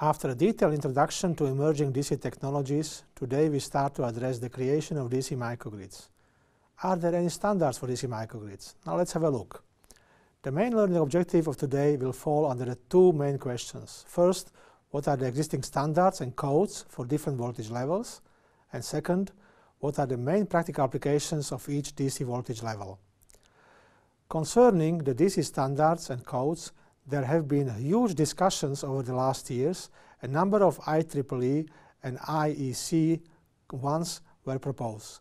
After a detailed introduction to emerging DC technologies, today we start to address the creation of DC microgrids. Are there any standards for DC microgrids? Now let's have a look. The main learning objective of today will fall under the two main questions. First, what are the existing standards and codes for different voltage levels? And second, what are the main practical applications of each DC voltage level? Concerning the DC standards and codes, there have been huge discussions over the last years. A number of IEEE and IEC ones were proposed.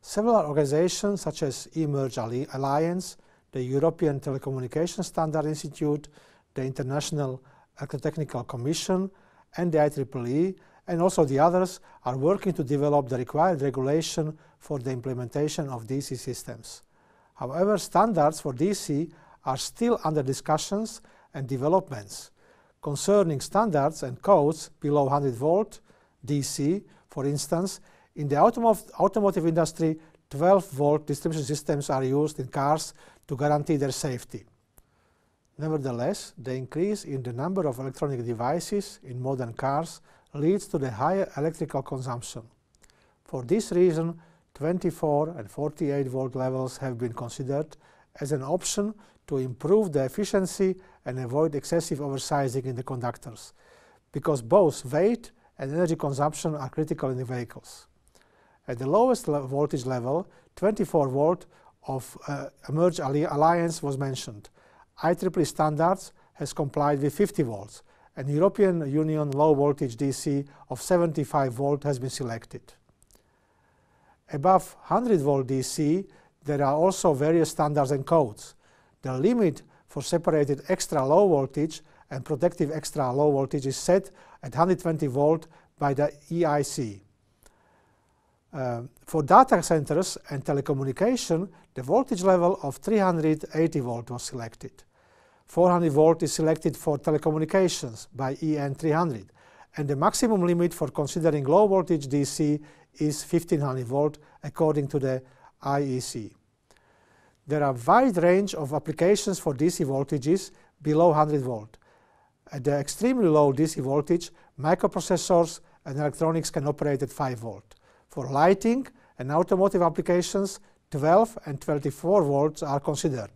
Several organizations such as eMERGE Alliance, the European Telecommunication Standard Institute, the International Electrotechnical Commission and the IEEE and also the others are working to develop the required regulation for the implementation of DC systems. However, standards for DC are still under discussions and developments concerning standards and codes below 100 volt DC, for instance, in the automotive, automotive industry, 12 volt distribution systems are used in cars to guarantee their safety. Nevertheless, the increase in the number of electronic devices in modern cars leads to the higher electrical consumption. For this reason, 24 and 48 volt levels have been considered as an option to improve the efficiency and avoid excessive oversizing in the conductors, because both weight and energy consumption are critical in the vehicles. At the lowest le voltage level, 24 volt of uh, Emerge Alliance was mentioned. IEEE standards has complied with 50 volts, and European Union low voltage DC of 75 volt has been selected. Above 100 volt DC, there are also various standards and codes. The limit for separated extra low voltage and protective extra low voltage is set at 120 volt by the EIC. Uh, for data centers and telecommunication, the voltage level of 380 volt was selected. 400 volt is selected for telecommunications by EN300, and the maximum limit for considering low voltage DC is 1500 volt according to the IEC. There are wide range of applications for DC voltages below 100 volt. At the extremely low DC voltage, microprocessors and electronics can operate at 5 volt. For lighting and automotive applications, 12 and 24 volts are considered.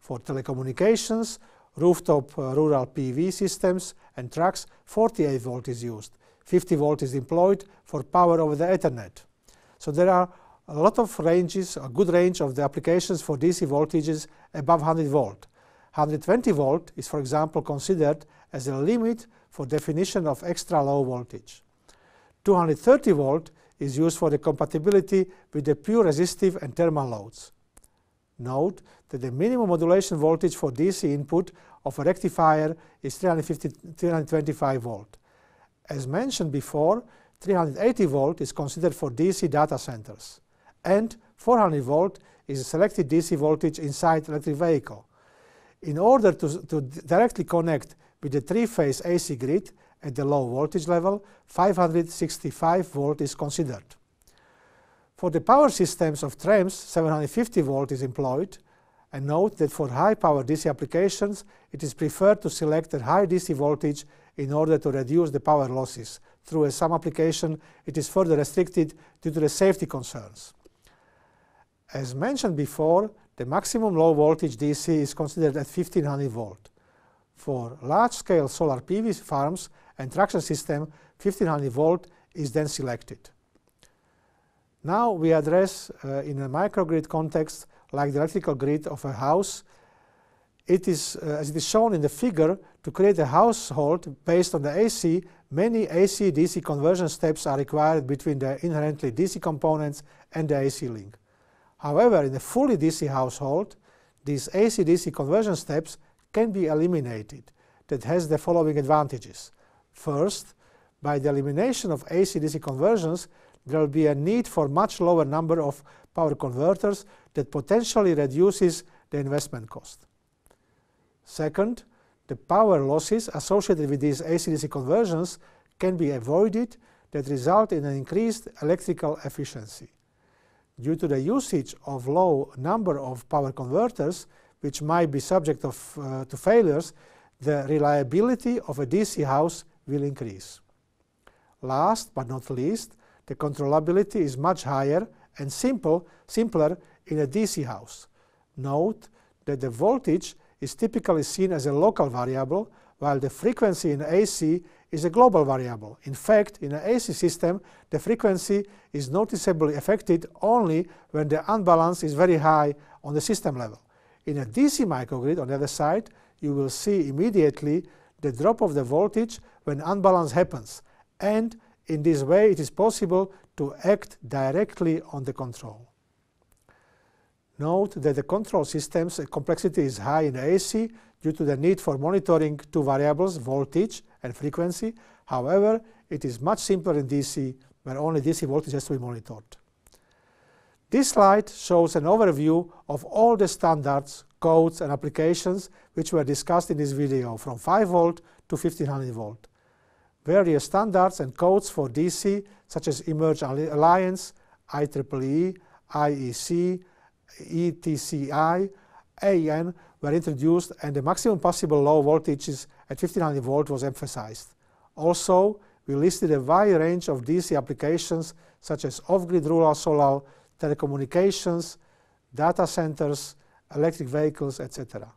For telecommunications, rooftop uh, rural PV systems and trucks, 48 volt is used. 50 volt is employed for power over the Ethernet. So there are a lot of ranges, a good range of the applications for DC voltages above 100 volt. 120 volt is, for example, considered as a limit for definition of extra low voltage. 230 volt is used for the compatibility with the pure resistive and thermal loads. Note that the minimum modulation voltage for DC input of a rectifier is 325 volt. As mentioned before, 380 volt is considered for DC data centers and 400 volt is a selected DC voltage inside electric vehicle. In order to, to directly connect with the three-phase AC grid at the low voltage level, 565 volt is considered. For the power systems of trams, 750 volt is employed, and note that for high-power DC applications, it is preferred to select a high DC voltage in order to reduce the power losses. Through some application, it is further restricted due to the safety concerns. As mentioned before, the maximum low voltage DC is considered at 1500 volt. For large-scale solar PV farms and traction system, 1500 volt is then selected. Now we address uh, in a microgrid context like the electrical grid of a house. It is, uh, as it is shown in the figure, to create a household based on the AC, many AC-DC conversion steps are required between the inherently DC components and the AC link. However, in a fully DC household, these AC-DC conversion steps can be eliminated. That has the following advantages. First, by the elimination of AC-DC conversions, there will be a need for much lower number of power converters that potentially reduces the investment cost. Second, the power losses associated with these AC-DC conversions can be avoided that result in an increased electrical efficiency due to the usage of low number of power converters, which might be subject of, uh, to failures, the reliability of a DC house will increase. Last but not least, the controllability is much higher and simple, simpler in a DC house. Note that the voltage is typically seen as a local variable while the frequency in AC is a global variable. In fact, in an AC system, the frequency is noticeably affected only when the unbalance is very high on the system level. In a DC microgrid, on the other side, you will see immediately the drop of the voltage when unbalance happens, and in this way it is possible to act directly on the control. Note that the control system's complexity is high in AC due to the need for monitoring two variables, voltage and frequency. However, it is much simpler in DC, where only DC voltage has to be monitored. This slide shows an overview of all the standards, codes and applications which were discussed in this video, from 5V to 1500V. Various standards and codes for DC, such as Emerge Alliance, IEEE, IEC, ETCI, AN were introduced and the maximum possible low voltages at 1500 volt was emphasized. Also, we listed a wide range of DC applications such as off-grid rural solar, telecommunications, data centers, electric vehicles, etc.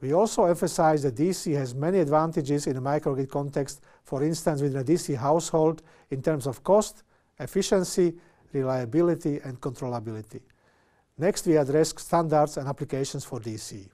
We also emphasize that DC has many advantages in a microgrid context, for instance within a DC household in terms of cost, efficiency, reliability and controllability. Next, we address standards and applications for DC.